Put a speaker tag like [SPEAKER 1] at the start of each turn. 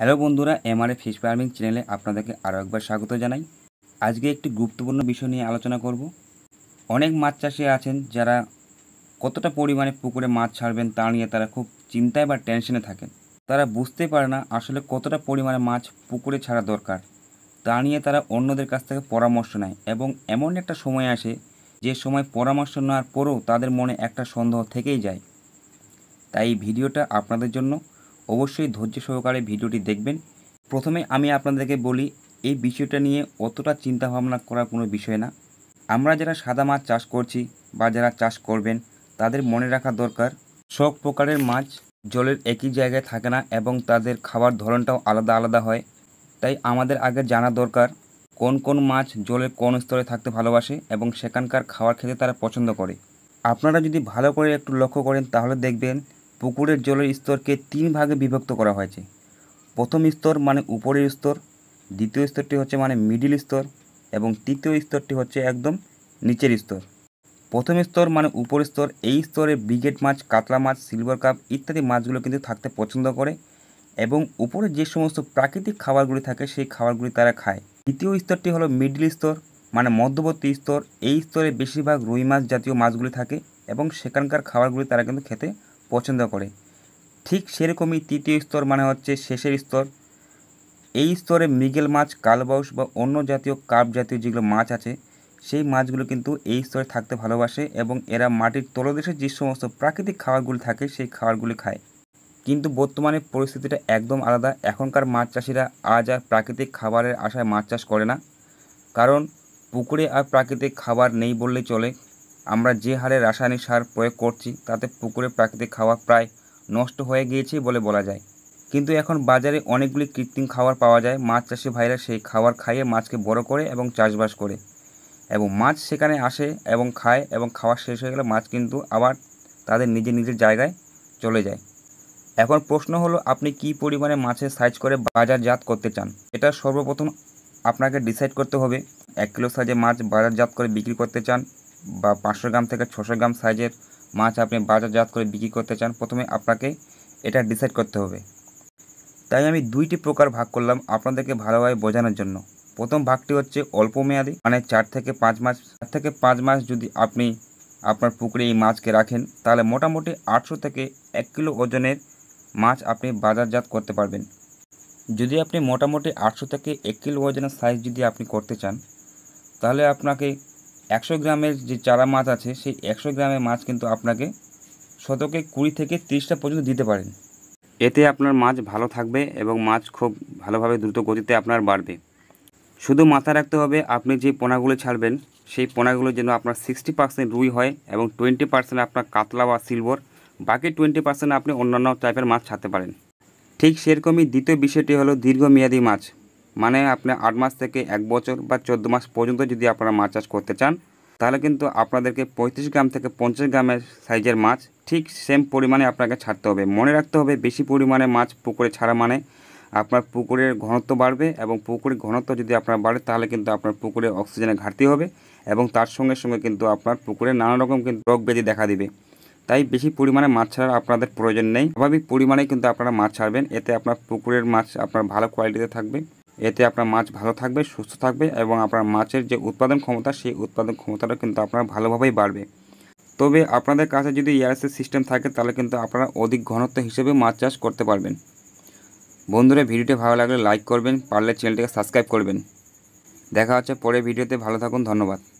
[SPEAKER 1] hello বন্ধুরা MRA fish farming চ্যানেলে আপনাদেরকে আরও একবার স্বাগত জানাই আজকে একটি গুরুত্বপূর্ণ বিষয় নিয়ে আলোচনা করব অনেক মাছ চাষি আছেন যারা কতটা পরিমাণে পুকুরে মাছ ছাড়বেন তা নিয়ে তারা খুব চিন্তায় বা টেনশনে থাকেন তারা বুঝতে পারে না আসলে কতটা পরিমাণে মাছ পুকুরে ছাড়া দরকার তা নিয়ে তারা অন্যদের কাছ থেকে পরামর্শ নেয় এবং এমন একটা সময় আসে যে সময় পরামর্শ নেওয়ার পরেও তাদের মনে একটা সন্দেহ থেকেই যায় তাই ভিডিওটা আপনাদের জন্য অবশ্যই ধৈর্য সহকারে ভিডিওটি দেখবেন প্রথমে আমি আপনাদেরকে বলি এই বিষয়টা নিয়ে অতটা চিন্তা ভাবনা করার কোনো বিষয় না আমরা যারা সাদা মাছ চাষ করছি বা যারা চাষ করবেন তাদের মনে রাখা দরকার সব প্রকারের মাছ জলের একই জায়গায় থাকে না এবং তাদের খাবার ধরনটাও আলাদা আলাদা হয় তাই আমাদের আগে জানা দরকার কোন কোন মাছ জলের কোন স্তরে থাকতে ভালোবাসে এবং সেখানকার খাবার খেতে তারা পছন্দ করে আপনারা যদি ভালো করে একটু লক্ষ্য করেন তাহলে দেখবেন পুকুরের জলের স্তরকে তিন ভাগে বিভক্ত করা হয়েছে প্রথম স্তর মানে উপরের স্তর দ্বিতীয় স্তরটি হচ্ছে মানে মিডিল স্তর এবং তৃতীয় স্তরটি হচ্ছে একদম নিচের স্তর প্রথম স্তর মানে উপর স্তর এই স্তরে ব্রিগেড মাছ কাতলা মাছ সিলভার কাপ ইত্যাদি মাছগুলো কিন্তু থাকতে পছন্দ করে এবং উপরে যে সমস্ত প্রাকৃতিক খাবারগুলি থাকে সেই খাবারগুলি তারা খায় দ্বিতীয় স্তরটি হলো মিডল স্তর মানে মধ্যবর্তী স্তর এই স্তরে বেশিরভাগ রুই মাছ জাতীয় মাছগুলি থাকে এবং সেখানকার খাবারগুলি তারা কিন্তু খেতে পছন্দ করে ঠিক সেরকমই তৃতীয় স্তর মানে হচ্ছে শেষের স্তর এই স্তরে মৃগেল মাছ কালবাউস বা অন্য জাতীয় কার্প জাতীয় যেগুলো মাছ আছে সেই মাছগুলো কিন্তু এই স্তরে থাকতে ভালোবাসে এবং এরা মাটির তলদেশে যে সমস্ত প্রাকৃতিক খাবারগুলি থাকে সেই খাবারগুলি খায় কিন্তু বর্তমানে পরিস্থিতিটা একদম আলাদা এখনকার মাছ চাষিরা আজ আর প্রাকৃতিক খাবারের আশায় মাছ চাষ করে না কারণ পুকুরে আর প্রাকৃতিক খাবার নেই বললেই চলে আমরা যে হারে রাসায়নিক সার প্রয়োগ করছি তাতে পুকুরে প্রাকৃতিক খাবার প্রায় নষ্ট হয়ে গিয়েছে বলে বলা যায় কিন্তু এখন বাজারে অনেকগুলি কৃত্রিম খাবার পাওয়া যায় মাছ চাষি ভাইরা সেই খাবার খাইয়ে মাছকে বড় করে এবং চাষবাস করে এবং মাছ সেখানে আসে এবং খায় এবং খাওয়া শেষ হয়ে গেলে মাছ কিন্তু আবার তাদের নিজের নিজের জায়গায় চলে যায় এখন প্রশ্ন হলো আপনি কি পরিমাণে মাছের সাইজ করে বাজারজাত করতে চান এটা সর্বপ্রথম আপনাকে ডিসাইড করতে হবে এক কিলো সাইজে মাছ বাজারজাত করে বিক্রি করতে চান বা পাঁচশো গ্রাম থেকে ছশো গ্রাম সাইজের মাছ আপনি বাজারজাত করে বিক্রি করতে চান প্রথমে আপনাকে এটা ডিসাইড করতে হবে তাই আমি দুইটি প্রকার ভাগ করলাম আপনাদেরকে ভালোভাবে বোঝানোর জন্য প্রথম ভাগটি হচ্ছে অল্প মেয়াদি মানে চার থেকে পাঁচ মাস চার থেকে পাঁচ মাস যদি আপনি আপনার পুকুরে এই মাছকে রাখেন তাহলে মোটামুটি আটশো থেকে এক কিলো ওজনের মাছ আপনি বাজারজাত করতে পারবেন যদি আপনি মোটামুটি আটশো থেকে এক কিলো ওজনের সাইজ যদি আপনি করতে চান তাহলে আপনাকে একশো গ্রামের যে চারা মাছ আছে সেই একশো গ্রামের মাছ কিন্তু আপনাকে শতকে কুড়ি থেকে তিরিশটা পর্যন্ত দিতে পারেন এতে আপনার মাছ ভালো থাকবে এবং মাছ খুব ভালোভাবে দ্রুত গতিতে আপনার বাড়বে শুধু মাথা রাখতে হবে আপনি যে পোনাগুলো ছাড়বেন সেই পোনাগুলো যেন আপনার সিক্সটি পার্সেন্ট রুই হয় এবং টোয়েন্টি পার্সেন্ট আপনার কাতলা বা সিলভার বাকি টোয়েন্টি পার্সেন্ট আপনি অন্যান্য টাইপের মাছ ছাড়তে পারেন ঠিক সেরকমই দ্বিতীয় বিষয়টি হলো দীর্ঘমেয়াদী মাছ মানে আপনি আট মাস থেকে এক বছর বা চোদ্দো মাস পর্যন্ত যদি আপনারা মাছ চাষ করতে চান তাহলে কিন্তু আপনাদেরকে পঁয়ত্রিশ গ্রাম থেকে পঞ্চাশ গ্রামের সাইজের মাছ ঠিক সেম পরিমাণে আপনাকে ছাড়তে হবে মনে রাখতে হবে বেশি পরিমাণে মাছ পুকুরে ছাড়া মানে আপনার পুকুরের ঘনত্ব বাড়বে এবং পুকুরের ঘনত্ব যদি আপনার বাড়ে তাহলে কিন্তু আপনার পুকুরে অক্সিজেনের ঘাটতি হবে এবং তার সঙ্গে সঙ্গে কিন্তু আপনার পুকুরে নানা রকম কিন্তু রোগ ব্যাধি দেখা দিবে তাই বেশি পরিমাণে মাছ ছাড়ার আপনাদের প্রয়োজন নেই স্বাভাবিক পরিমাণে কিন্তু আপনারা মাছ ছাড়বেন এতে আপনার পুকুরের মাছ আপনার ভালো কোয়ালিটিতে থাকবে এতে আপনার মাছ ভালো থাকবে সুস্থ থাকবে এবং আপনার মাছের যে উৎপাদন ক্ষমতা সেই উৎপাদন ক্ষমতাটা কিন্তু আপনার ভালোভাবেই বাড়বে তবে আপনাদের কাছে যদি ইয়ারসের e সিস্টেম থাকে তাহলে কিন্তু আপনারা অধিক ঘনত্ব হিসেবে মাছ চাষ করতে পারবেন বন্ধুরা ভিডিওটি ভালো লাগলে লাইক করবেন পারলে চ্যানেলটিকে সাবস্ক্রাইব করবেন দেখা হচ্ছে পরে ভিডিওতে ভালো থাকুন ধন্যবাদ